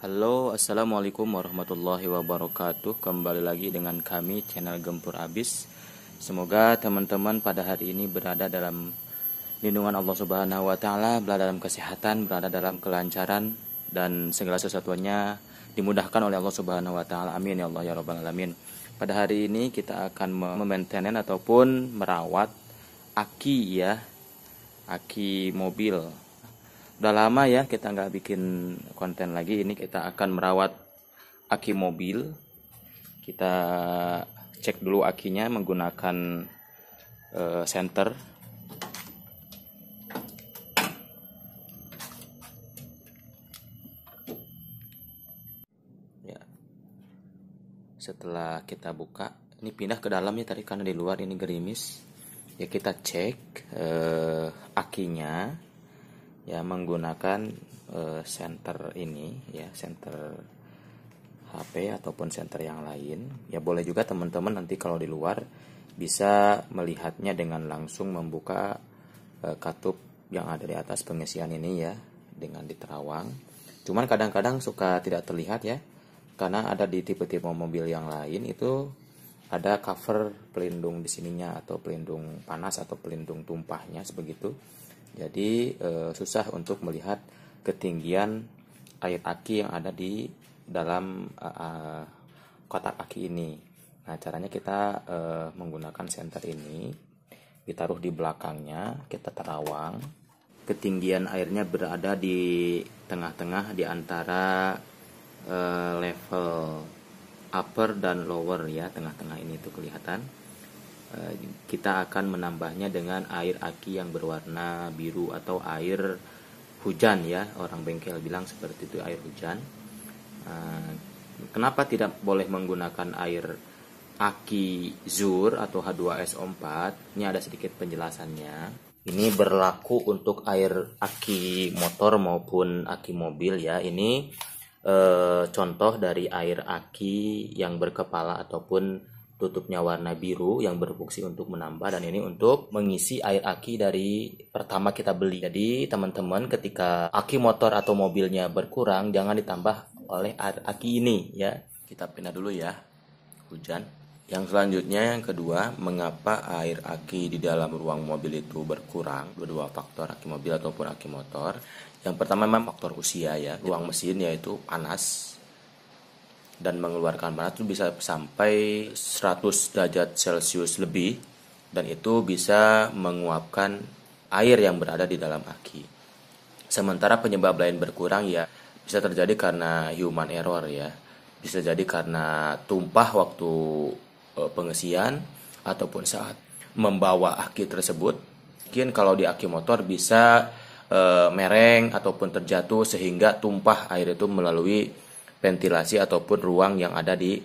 Halo, assalamualaikum warahmatullahi wabarakatuh. Kembali lagi dengan kami channel Gempur Abis. Semoga teman-teman pada hari ini berada dalam lindungan Allah Subhanahu wa taala, berada dalam kesehatan, berada dalam kelancaran dan segala sesuatunya dimudahkan oleh Allah Subhanahu wa taala. Amin ya Allah ya rabbal alamin. Pada hari ini kita akan memaintenance ataupun merawat aki ya, aki mobil udah lama ya kita nggak bikin konten lagi ini kita akan merawat aki mobil kita cek dulu akinya menggunakan uh, eh, center ya setelah kita buka ini pindah ke dalam ya tadi karena di luar ini gerimis ya kita cek uh, akinya ya menggunakan uh, eh, center ini ya center HP ataupun center yang lain ya boleh juga teman-teman nanti kalau di luar bisa melihatnya dengan langsung membuka uh, katup yang ada di atas pengisian ini ya dengan diterawang cuman kadang-kadang suka tidak terlihat ya karena ada di tipe-tipe mobil yang lain itu ada cover pelindung di sininya atau pelindung panas atau pelindung tumpahnya sebegitu jadi e, susah untuk melihat ketinggian air aki yang ada di dalam e, e, kotak aki ini. Nah, caranya kita e, menggunakan senter ini ditaruh di belakangnya, kita terawang. Ketinggian airnya berada di tengah-tengah di antara e, level upper dan lower ya, tengah-tengah ini itu kelihatan kita akan menambahnya dengan air aki yang berwarna biru atau air hujan ya orang bengkel bilang seperti itu air hujan eh, kenapa tidak boleh menggunakan air aki zur atau H2SO4 ini ada sedikit penjelasannya ini berlaku untuk air aki motor maupun aki mobil ya ini eh, contoh dari air aki yang berkepala ataupun tutupnya warna biru yang berfungsi untuk menambah dan ini untuk mengisi air aki dari pertama kita beli. Jadi teman-teman ketika aki motor atau mobilnya berkurang jangan ditambah oleh air aki ini ya. Kita pindah dulu ya. Hujan. Yang selanjutnya yang kedua, mengapa air aki di dalam ruang mobil itu berkurang? dua faktor aki mobil ataupun aki motor. Yang pertama memang faktor usia ya. Ruang mesin yaitu panas dan mengeluarkan panas itu bisa sampai 100 derajat celcius lebih dan itu bisa menguapkan air yang berada di dalam aki sementara penyebab lain berkurang ya bisa terjadi karena human error ya bisa jadi karena tumpah waktu eh, pengisian ataupun saat membawa aki tersebut mungkin kalau di aki motor bisa e, mereng ataupun terjatuh sehingga tumpah air itu melalui ventilasi ataupun ruang yang ada di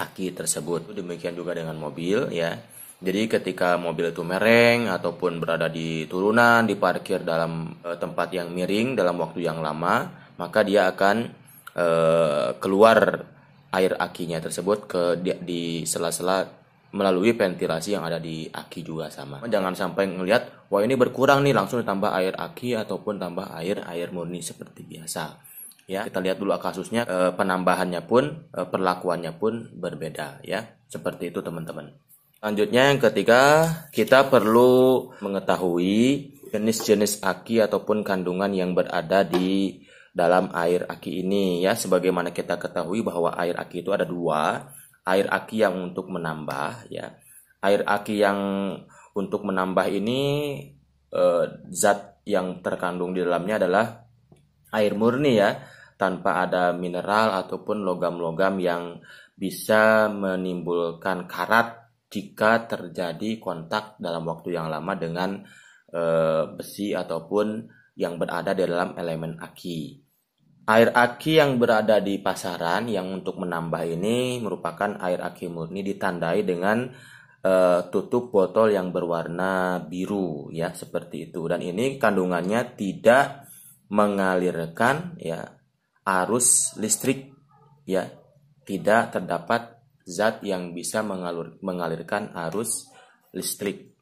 aki tersebut. Demikian juga dengan mobil ya. Jadi ketika mobil itu mereng ataupun berada di turunan, diparkir dalam e, tempat yang miring dalam waktu yang lama, maka dia akan e, keluar air akinya tersebut ke di, di sela-sela melalui ventilasi yang ada di aki juga sama. Jangan sampai ngelihat wah ini berkurang nih langsung ditambah air aki ataupun tambah air air murni seperti biasa. Ya, ya kita lihat dulu kasusnya e, penambahannya pun e, perlakuannya pun berbeda ya seperti itu teman-teman selanjutnya yang ketiga kita perlu mengetahui jenis-jenis aki ataupun kandungan yang berada di dalam air aki ini ya sebagaimana kita ketahui bahwa air aki itu ada dua air aki yang untuk menambah ya air aki yang untuk menambah ini e, zat yang terkandung di dalamnya adalah air murni ya tanpa ada mineral ataupun logam-logam yang bisa menimbulkan karat jika terjadi kontak dalam waktu yang lama dengan e, besi ataupun yang berada di dalam elemen aki. Air aki yang berada di pasaran yang untuk menambah ini merupakan air aki murni ditandai dengan e, tutup botol yang berwarna biru ya seperti itu dan ini kandungannya tidak mengalirkan ya arus listrik ya tidak terdapat zat yang bisa mengalur, mengalirkan arus listrik.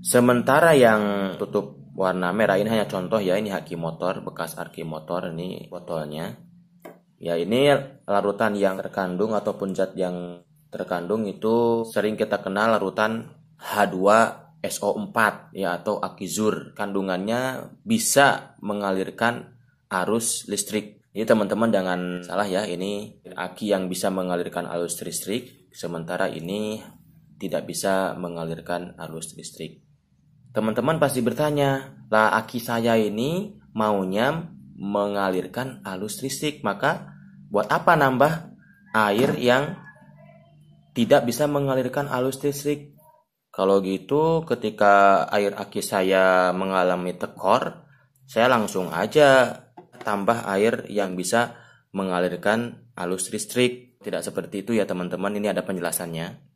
Sementara yang tutup warna merah ini hanya contoh ya ini haki motor bekas arki motor ini botolnya. Ya ini larutan yang terkandung ataupun zat yang terkandung itu sering kita kenal larutan H2SO4 ya atau akizur. Kandungannya bisa mengalirkan arus listrik. Ini teman-teman jangan salah ya, ini aki yang bisa mengalirkan arus listrik, sementara ini tidak bisa mengalirkan arus listrik. Teman-teman pasti bertanya, lah aki saya ini maunya mengalirkan arus listrik, maka buat apa nambah air yang tidak bisa mengalirkan arus listrik? Kalau gitu ketika air aki saya mengalami tekor, saya langsung aja tambah air yang bisa mengalirkan alus listrik. Tidak seperti itu ya teman-teman, ini ada penjelasannya.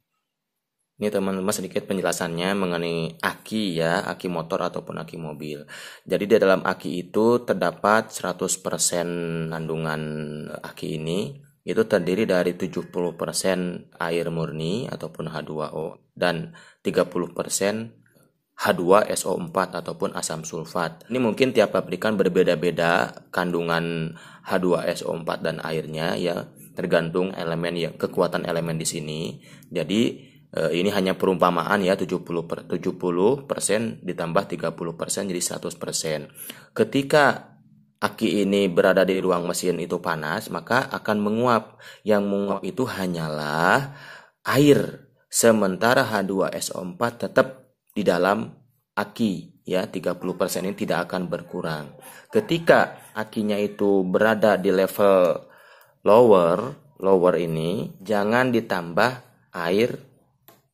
Ini teman-teman sedikit penjelasannya mengenai aki ya, aki motor ataupun aki mobil. Jadi di dalam aki itu terdapat 100% kandungan aki ini itu terdiri dari 70% air murni ataupun H2O dan 30% H2SO4 ataupun asam sulfat. Ini mungkin tiap pabrikan berbeda-beda kandungan H2SO4 dan airnya ya, tergantung elemen yang kekuatan elemen di sini. Jadi eh, ini hanya perumpamaan ya 70 per, 70 persen ditambah 30 persen jadi 100 persen. Ketika aki ini berada di ruang mesin itu panas maka akan menguap. Yang menguap itu hanyalah air. Sementara H2SO4 tetap di dalam aki ya 30% ini tidak akan berkurang. Ketika akinya itu berada di level lower, lower ini jangan ditambah air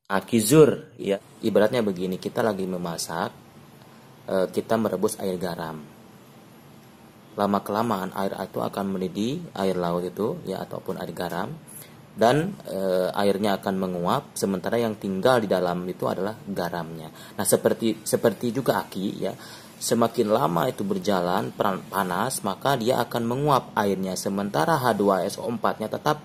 aki zur ya. Ibaratnya begini, kita lagi memasak eh, kita merebus air garam. Lama kelamaan air itu akan mendidih, air laut itu ya ataupun air garam dan e, airnya akan menguap sementara yang tinggal di dalam itu adalah garamnya. Nah, seperti seperti juga aki ya. Semakin lama itu berjalan panas, maka dia akan menguap airnya sementara H2SO4-nya tetap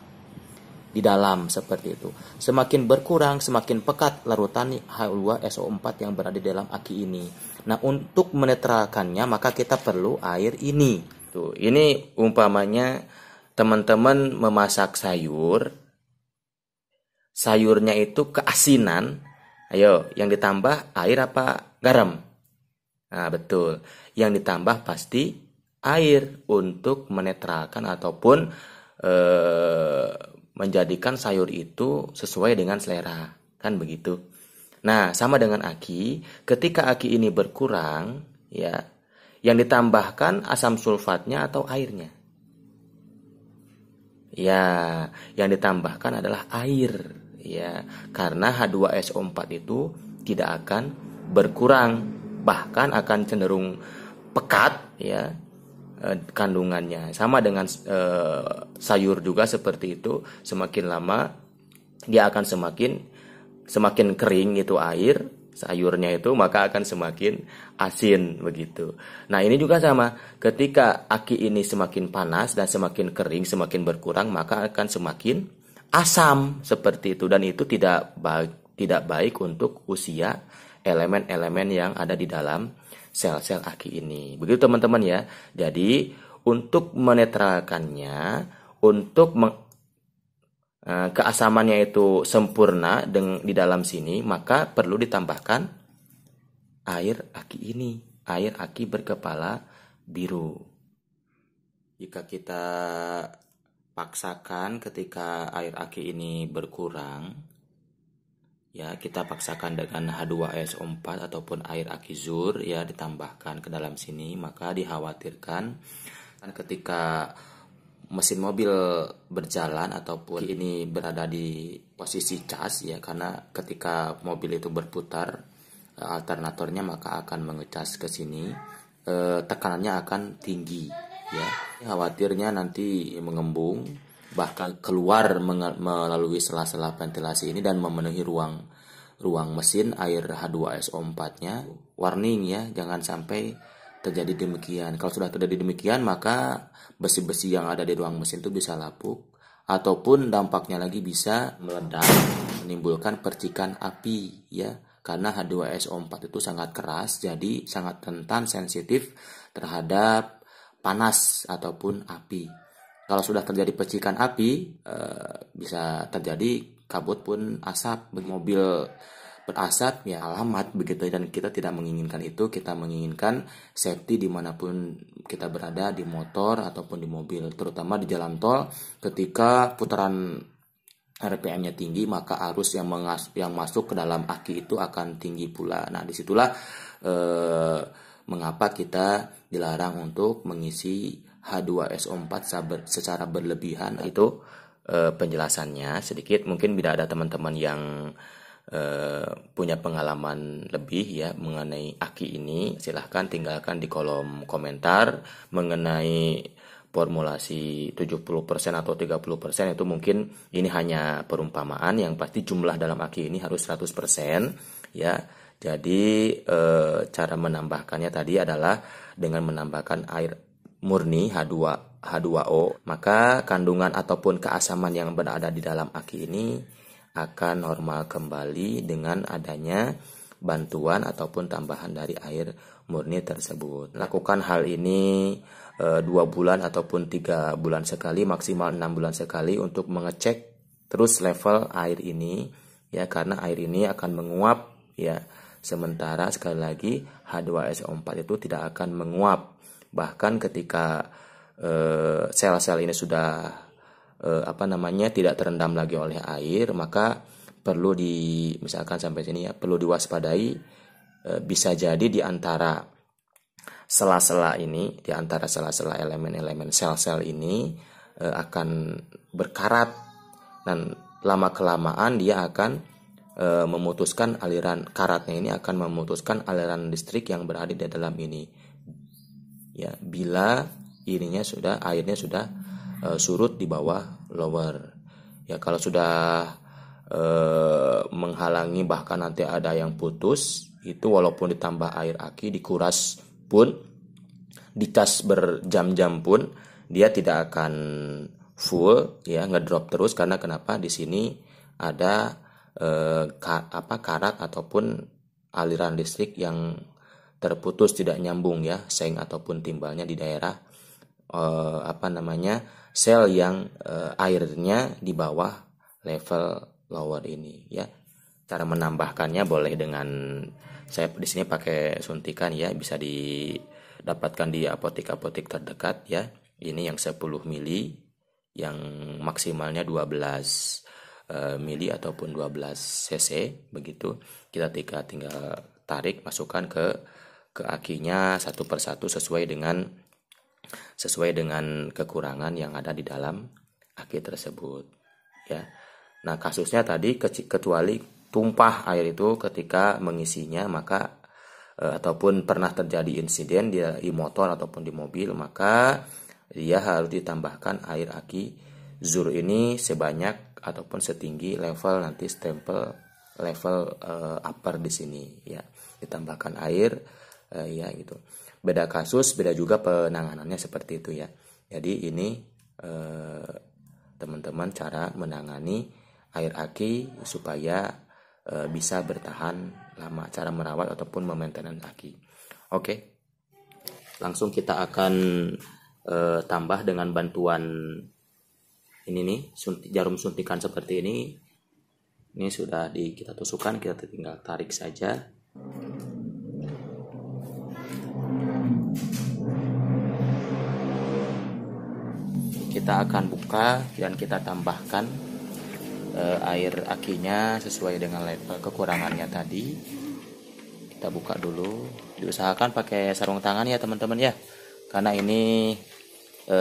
di dalam seperti itu. Semakin berkurang, semakin pekat larutan H2SO4 yang berada di dalam aki ini. Nah, untuk menetralkannya maka kita perlu air ini. Tuh, ini umpamanya teman-teman memasak sayur sayurnya itu keasinan, ayo yang ditambah air apa garam? Nah, betul. Yang ditambah pasti air untuk menetralkan ataupun eh, menjadikan sayur itu sesuai dengan selera, kan begitu. Nah, sama dengan aki, ketika aki ini berkurang, ya, yang ditambahkan asam sulfatnya atau airnya. Ya, yang ditambahkan adalah air ya karena H2SO4 itu tidak akan berkurang bahkan akan cenderung pekat ya e, kandungannya sama dengan eh, sayur juga seperti itu semakin lama dia akan semakin semakin kering itu air sayurnya itu maka akan semakin asin begitu. Nah, ini juga sama. Ketika aki ini semakin panas dan semakin kering, semakin berkurang, maka akan semakin asam seperti itu dan itu tidak baik tidak baik untuk usia elemen-elemen yang ada di dalam sel-sel aki ini. Begitu teman-teman ya. Jadi untuk menetralkannya, untuk meng, eh, keasamannya itu sempurna di dalam sini, maka perlu ditambahkan air aki ini, air aki berkepala biru. Jika kita paksakan ketika air aki ini berkurang ya kita paksakan dengan h 2 s 4 ataupun air aki zur ya ditambahkan ke dalam sini maka dikhawatirkan kan ketika mesin mobil berjalan ataupun ini berada di posisi cas ya karena ketika mobil itu berputar eh, alternatornya maka akan mengecas ke sini eh, tekanannya akan tinggi ya khawatirnya nanti mengembung bahkan keluar melalui sela-sela ventilasi ini dan memenuhi ruang ruang mesin air H2SO4-nya. Warning ya, jangan sampai terjadi demikian. Kalau sudah terjadi demikian, maka besi-besi yang ada di ruang mesin itu bisa lapuk ataupun dampaknya lagi bisa meledak, menimbulkan percikan api ya. Karena H2SO4 itu sangat keras, jadi sangat rentan sensitif terhadap panas ataupun api. Kalau sudah terjadi percikan api, e, bisa terjadi kabut pun asap, mobil berasap ya alamat begitu dan kita tidak menginginkan itu kita menginginkan safety dimanapun kita berada di motor ataupun di mobil terutama di jalan tol ketika putaran RPM-nya tinggi maka arus yang mengas yang masuk ke dalam aki itu akan tinggi pula nah disitulah eh, mengapa kita dilarang untuk mengisi H2SO4 secara berlebihan itu eh, penjelasannya sedikit mungkin bila ada teman-teman yang eh, punya pengalaman lebih ya mengenai aki ini silahkan tinggalkan di kolom komentar mengenai formulasi 70% atau 30% itu mungkin ini hanya perumpamaan yang pasti jumlah dalam aki ini harus 100% ya jadi e, cara menambahkannya tadi adalah dengan menambahkan air murni H2 H2O, maka kandungan ataupun keasaman yang berada di dalam aki ini akan normal kembali dengan adanya bantuan ataupun tambahan dari air murni tersebut. Lakukan hal ini eh, dua 2 bulan ataupun 3 bulan sekali, maksimal 6 bulan sekali untuk mengecek terus level air ini ya karena air ini akan menguap ya Sementara sekali lagi H2SO4 itu tidak akan menguap. Bahkan ketika eh, sel-sel uh, ini sudah uh, apa namanya tidak terendam lagi oleh air, maka perlu di misalkan sampai sini ya perlu diwaspadai eh, bisa jadi di antara sela-sela ini, di antara sela-sela elemen-elemen sel-sel ini akan berkarat dan lama kelamaan dia akan e, memutuskan aliran karatnya ini akan memutuskan aliran listrik yang berada di dalam ini. Ya, bila ininya sudah airnya sudah e, surut di bawah lower. Ya, kalau sudah e, menghalangi bahkan nanti ada yang putus, itu walaupun ditambah air aki dikuras pun dicas berjam-jam pun dia tidak akan full ya ngedrop terus karena kenapa di sini ada eh, ka, apa karat ataupun aliran listrik yang terputus tidak nyambung ya seng ataupun timbalnya di daerah eh, apa namanya sel yang eh, airnya di bawah level lower ini ya cara menambahkannya boleh dengan saya di sini pakai suntikan ya bisa didapatkan di apotek-apotek terdekat ya ini yang 10 mili yang maksimalnya 12 Eh, mili ataupun 12 cc begitu kita tinggal tinggal tarik masukkan ke ke akinya satu persatu sesuai dengan sesuai dengan kekurangan yang ada di dalam aki tersebut ya nah kasusnya tadi kecuali tumpah air itu ketika mengisinya maka e, ataupun pernah terjadi insiden di, di motor ataupun di mobil maka dia harus ditambahkan air aki zur ini sebanyak ataupun setinggi level nanti stempel level uh, upper di sini ya ditambahkan air uh, ya gitu beda kasus beda juga penanganannya seperti itu ya jadi ini eh, teman-teman uh, cara menangani air aki supaya uh, bisa bertahan lama cara merawat ataupun memaintenance aki oke okay. langsung kita akan uh, tambah dengan bantuan ini nih sunti, jarum suntikan seperti ini ini sudah di kita tusukkan kita tinggal tarik saja kita akan buka dan kita tambahkan uh, air akinya sesuai dengan level kekurangannya tadi kita buka dulu diusahakan pakai sarung tangan ya teman-teman ya karena ini e,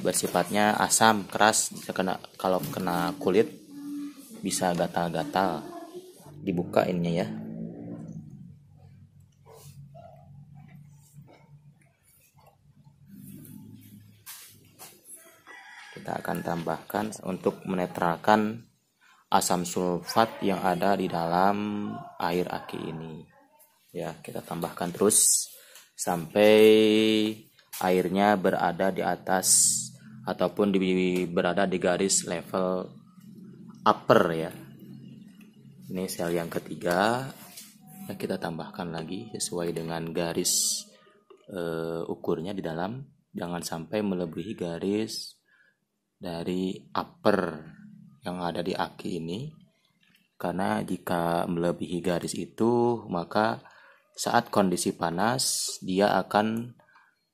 bersifatnya asam keras kena kalau kena kulit bisa gatal-gatal dibuka ininya ya kita akan tambahkan untuk menetralkan asam sulfat yang ada di dalam air aki ini ya kita tambahkan terus sampai airnya berada di atas ataupun di, berada di garis level upper ya. Ini sel yang ketiga nah, kita tambahkan lagi sesuai dengan garis uh, ukurnya di dalam. Jangan sampai melebihi garis dari upper yang ada di aki ini. Karena jika melebihi garis itu, maka saat kondisi panas dia akan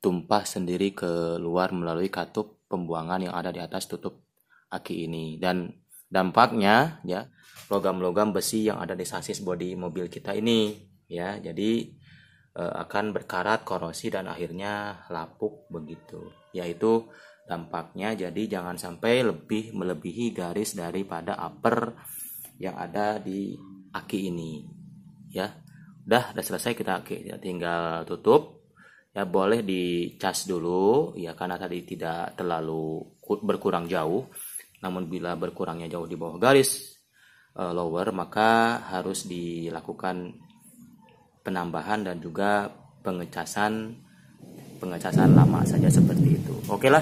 tumpah sendiri keluar melalui katup pembuangan yang ada di atas tutup aki ini dan dampaknya ya logam-logam besi yang ada di sasis bodi mobil kita ini ya jadi e, akan berkarat korosi dan akhirnya lapuk begitu yaitu dampaknya jadi jangan sampai lebih melebihi garis daripada upper yang ada di aki ini ya udah udah selesai kita ya, tinggal tutup ya boleh dicas dulu ya karena tadi tidak terlalu berkurang jauh namun bila berkurangnya jauh di bawah garis uh, lower maka harus dilakukan penambahan dan juga pengecasan pengecasan lama saja seperti itu oke okay lah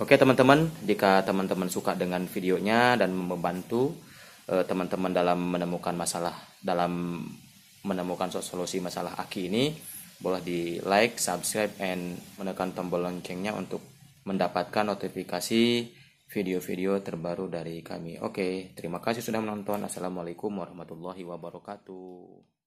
oke okay, teman-teman jika teman-teman suka dengan videonya dan membantu eh, teman-teman uh, dalam menemukan masalah dalam menemukan solusi masalah Aki ini, boleh di like, subscribe, and menekan tombol loncengnya untuk mendapatkan notifikasi video-video terbaru dari kami. Oke, terima kasih sudah menonton. Assalamualaikum warahmatullahi wabarakatuh.